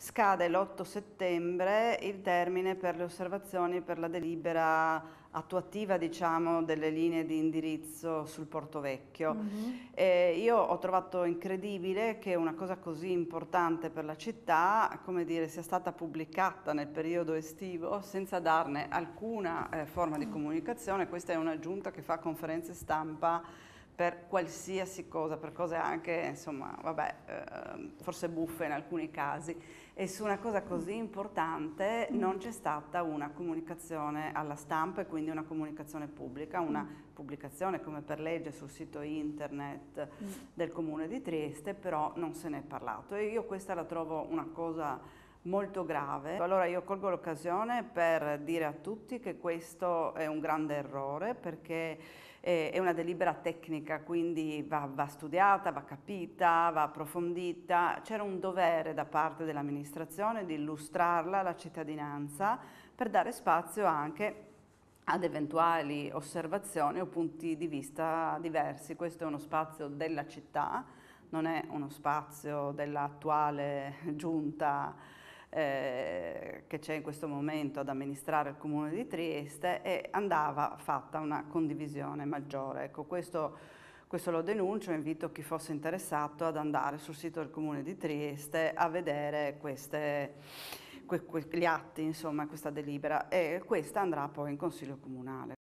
scade l'8 settembre il termine per le osservazioni per la delibera attuativa diciamo, delle linee di indirizzo sul Porto Vecchio. Mm -hmm. eh, io ho trovato incredibile che una cosa così importante per la città dire, sia stata pubblicata nel periodo estivo senza darne alcuna eh, forma di mm. comunicazione. Questa è una giunta che fa conferenze stampa per qualsiasi cosa, per cose anche, insomma, vabbè, eh, forse buffe in alcuni casi. E su una cosa così importante non c'è stata una comunicazione alla stampa e quindi una comunicazione pubblica, una pubblicazione come per legge sul sito internet mm. del comune di Trieste, però non se n'è parlato. E io questa la trovo una cosa molto grave. Allora io colgo l'occasione per dire a tutti che questo è un grande errore perché eh, è una delibera tecnica, quindi va, va studiata, va capita, va approfondita. C'era un dovere da parte dell'amministrazione di illustrarla alla cittadinanza per dare spazio anche ad eventuali osservazioni o punti di vista diversi. Questo è uno spazio della città, non è uno spazio dell'attuale giunta eh, che c'è in questo momento ad amministrare il Comune di Trieste e andava fatta una condivisione maggiore. Ecco, questo, questo lo denuncio, invito chi fosse interessato ad andare sul sito del Comune di Trieste a vedere queste, que, que, gli atti, insomma, questa delibera e questa andrà poi in Consiglio Comunale.